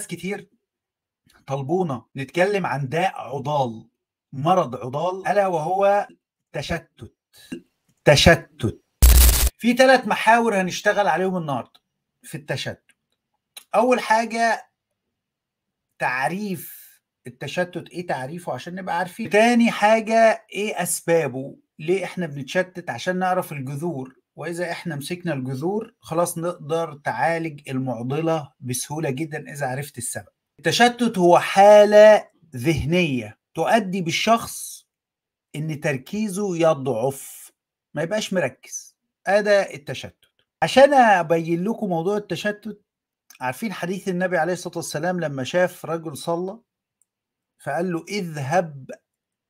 ناس كتير طلبونا نتكلم عن داء عضال مرض عضال الا وهو تشتت تشتت في ثلاث محاور هنشتغل عليهم النهارده في التشتت اول حاجه تعريف التشتت ايه تعريفه عشان نبقى عارفين تاني حاجه ايه اسبابه ليه احنا بنتشتت عشان نعرف الجذور واذا احنا مسكنا الجذور خلاص نقدر تعالج المعضله بسهوله جدا اذا عرفت السبب التشتت هو حاله ذهنيه تؤدي بالشخص ان تركيزه يضعف ما يبقاش مركز هذا التشتت عشان ابين لكم موضوع التشتت عارفين حديث النبي عليه الصلاه والسلام لما شاف رجل صلى فقال له اذهب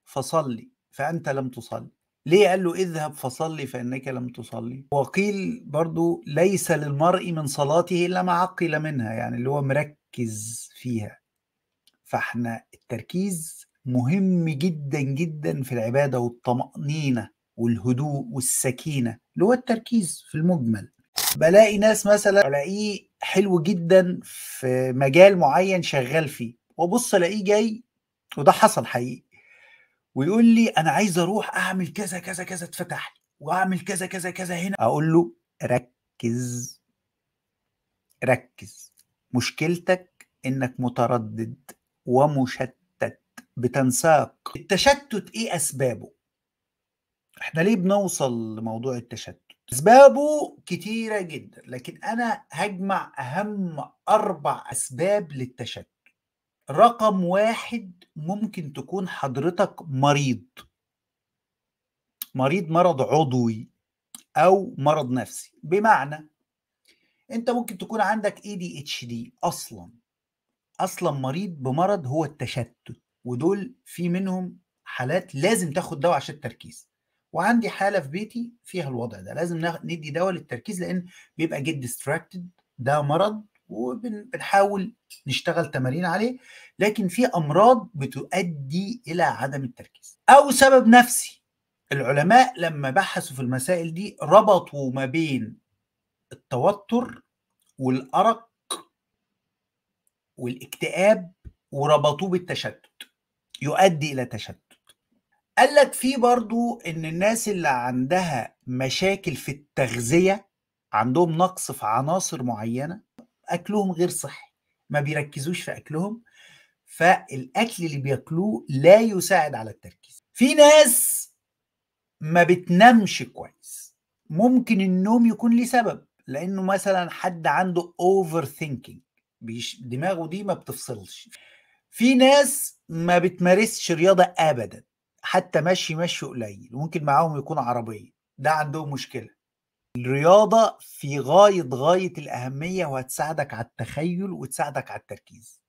فصلي فانت لم تصلي ليه قال له اذهب فصلي فانك لم تصلي وقيل برضو ليس للمرء من صلاته الا ما عقل منها يعني اللي هو مركز فيها فاحنا التركيز مهم جدا جدا في العباده والطمانينه والهدوء والسكينه اللي هو التركيز في المجمل بلاقي ناس مثلا الاقيه حلو جدا في مجال معين شغال فيه وابص الاقيه جاي وده حصل حقيقي ويقول لي انا عايز اروح اعمل كذا كذا كذا اتفتح لي واعمل كذا كذا كذا هنا اقول له ركز ركز مشكلتك انك متردد ومشتت بتنساق التشتت ايه اسبابه احنا ليه بنوصل لموضوع التشتت اسبابه كتيره جدا لكن انا هجمع اهم اربع اسباب للتشتت رقم واحد ممكن تكون حضرتك مريض مريض مرض عضوي او مرض نفسي بمعنى انت ممكن تكون عندك اي دي اتش دي اصلا اصلا مريض بمرض هو التشتت ودول في منهم حالات لازم تاخد دواء عشان التركيز وعندي حاله في بيتي فيها الوضع ده لازم ندي دواء للتركيز لان بيبقى جيت ديستراكتد ده مرض وبنحاول نشتغل تمارين عليه لكن في امراض بتؤدي الى عدم التركيز او سبب نفسي العلماء لما بحثوا في المسائل دي ربطوا ما بين التوتر والارق والاكتئاب وربطوه بالتشتت يؤدي الى تشتت قال لك في برضو ان الناس اللي عندها مشاكل في التغذيه عندهم نقص في عناصر معينه اكلهم غير صحي ما بيركزوش في اكلهم فالاكل اللي بياكلوه لا يساعد على التركيز في ناس ما بتنامش كويس ممكن النوم يكون ليه سبب لانه مثلا حد عنده اوفر ثينكينج دماغه دي ما بتفصلش في ناس ما بتمارسش رياضه ابدا حتى مشي مشي قليل ممكن معاهم يكون عربيه ده عندهم مشكله الرياضه في غايه غايه الاهميه وهتساعدك على التخيل وتساعدك على التركيز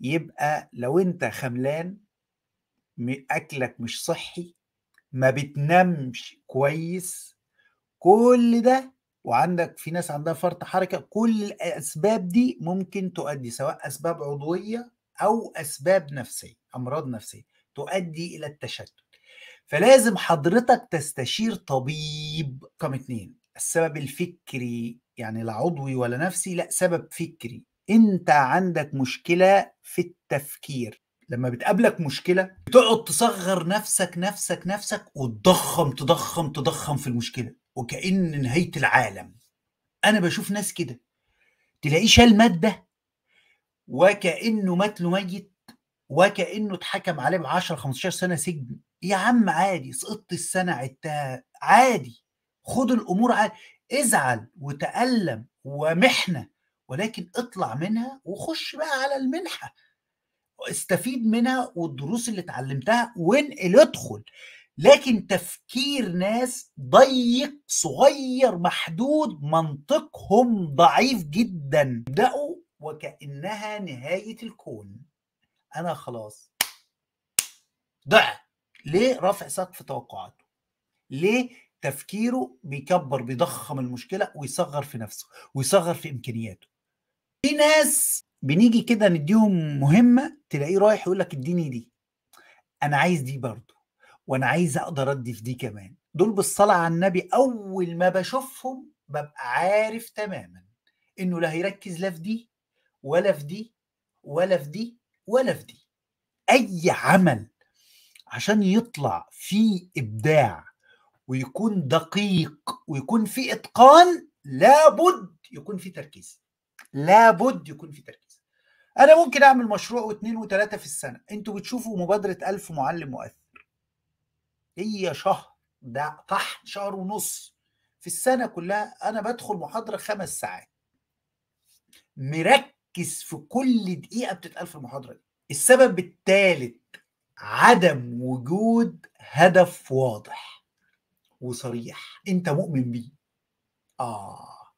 يبقى لو انت خملان اكلك مش صحي ما بتنامش كويس كل ده وعندك في ناس عندها فرط حركه كل الاسباب دي ممكن تؤدي سواء اسباب عضويه او اسباب نفسيه امراض نفسيه تؤدي الى التشتت فلازم حضرتك تستشير طبيب رقم اتنين السبب الفكري يعني لا عضوي ولا نفسي لا سبب فكري انت عندك مشكله في التفكير لما بتقابلك مشكله بتقعد تصغر نفسك نفسك نفسك وتضخم تضخم تضخم في المشكله وكأن نهايه العالم انا بشوف ناس كده تلاقيه شال ماده وكأنه مات له ميت وكأنه اتحكم عليه ب 10 15 سنه سجن يا عم عادي سقطت السنه عدتها عادي خد الامور عادي ازعل وتالم ومحنه ولكن اطلع منها وخش بقى على المنحه استفيد منها والدروس اللي اتعلمتها وانقل ادخل لكن تفكير ناس ضيق صغير محدود منطقهم ضعيف جدا بدأوا وكأنها نهاية الكون أنا خلاص ضعت ليه رفع سقف توقعاته ليه تفكيره بيكبر بيضخم المشكله ويصغر في نفسه ويصغر في امكانياته في ناس بنيجي كده نديهم مهمه تلاقيه رايح يقول لك اديني دي انا عايز دي برضه وانا عايز اقدر ادي في دي كمان دول بالصلاه على النبي اول ما بشوفهم ببقى عارف تماما انه لا هيركز لا في دي ولا في دي ولا في دي ولا في دي اي عمل عشان يطلع في ابداع ويكون دقيق ويكون في اتقان لابد يكون في تركيز لابد يكون في تركيز انا ممكن اعمل مشروع واثنين وثلاثه في السنه انتوا بتشوفوا مبادره ألف معلم مؤثر هي شهر ده طحن شهر ونص في السنه كلها انا بدخل محاضره خمس ساعات مركز في كل دقيقه بتتقال في المحاضره دي السبب الثالث عدم وجود هدف واضح وصريح انت مؤمن بيه اه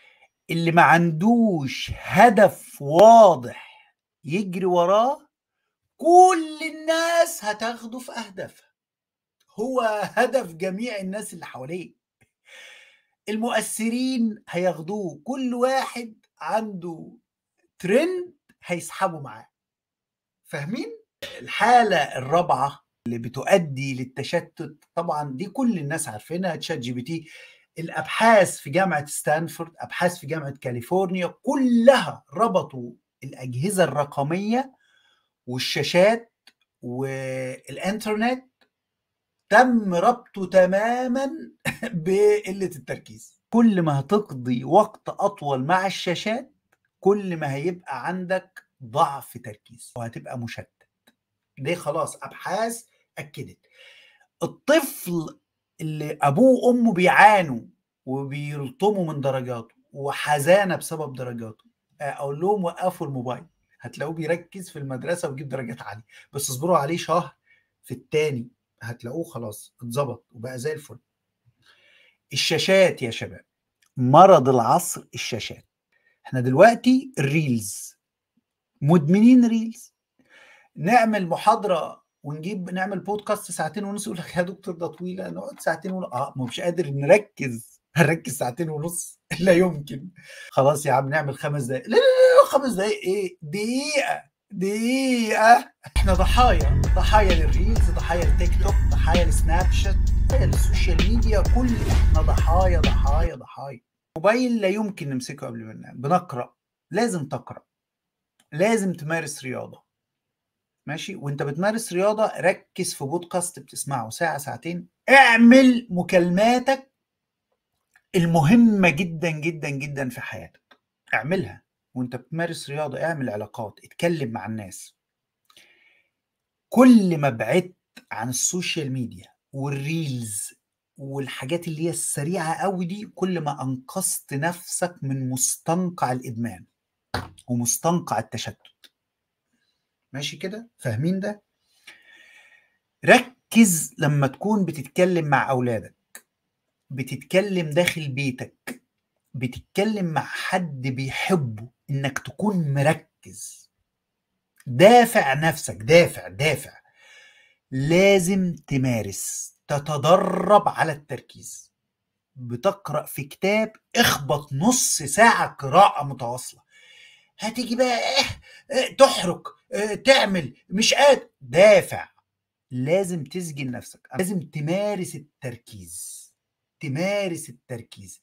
اللي ما عندوش هدف واضح يجري وراه كل الناس هتاخده في اهدافها هو هدف جميع الناس اللي حواليه المؤثرين هياخدوه كل واحد عنده ترند هيسحبه معاه فاهمين الحالة الرابعة اللي بتؤدي للتشتت طبعا دي كل الناس عارفينها تشات جي بي تي الابحاث في جامعه ستانفورد ابحاث في جامعه كاليفورنيا كلها ربطوا الاجهزه الرقميه والشاشات والانترنت تم ربطه تماما بقله التركيز كل ما هتقضي وقت اطول مع الشاشات كل ما هيبقى عندك ضعف تركيز وهتبقى مشتت ليه خلاص ابحاث اكدت الطفل اللي ابوه وامه بيعانوا وبيلطموا من درجاته وحزانه بسبب درجاته آه، اقول لهم وقفوا الموبايل هتلاقوه بيركز في المدرسه ويجيب درجات عاليه بس اصبروا عليه شهر في الثاني هتلاقوه خلاص اتظبط وبقى زي الفل الشاشات يا شباب مرض العصر الشاشات احنا دلوقتي الريلز مدمنين ريلز نعمل محاضره ونجيب نعمل بودكاست ساعتين ونص يقول لك يا دكتور ده طويله نقعد ساعتين ونص اه ما مش قادر نركز هنركز ساعتين ونص لا يمكن خلاص يا عم نعمل خمس دقائق لا لا لا خمس دقائق ايه دقيقه دقيقه احنا ضحايا ضحايا للريلز ضحايا للتيك توك ضحايا لسناب شات ضحايا للسوشيال ميديا كل احنا ضحايا ضحايا ضحايا موبايل لا يمكن نمسكه قبل ما ننام بنقرا لازم تقرا لازم تمارس رياضه ماشي وانت بتمارس رياضه ركز في بودكاست بتسمعه ساعه ساعتين اعمل مكالماتك المهمه جدا جدا جدا في حياتك اعملها وانت بتمارس رياضه اعمل علاقات اتكلم مع الناس كل ما بعدت عن السوشيال ميديا والريلز والحاجات اللي هي السريعه قوي دي كل ما انقذت نفسك من مستنقع الادمان ومستنقع التشتت ماشي كده فاهمين ده ركز لما تكون بتتكلم مع اولادك بتتكلم داخل بيتك بتتكلم مع حد بيحبه انك تكون مركز دافع نفسك دافع دافع لازم تمارس تتدرب على التركيز بتقرا في كتاب اخبط نص ساعه قراءه متواصله هتيجي بقى إيه, إيه، تحرق إيه، تعمل مش قادر دافع لازم تسجن نفسك لازم تمارس التركيز تمارس التركيز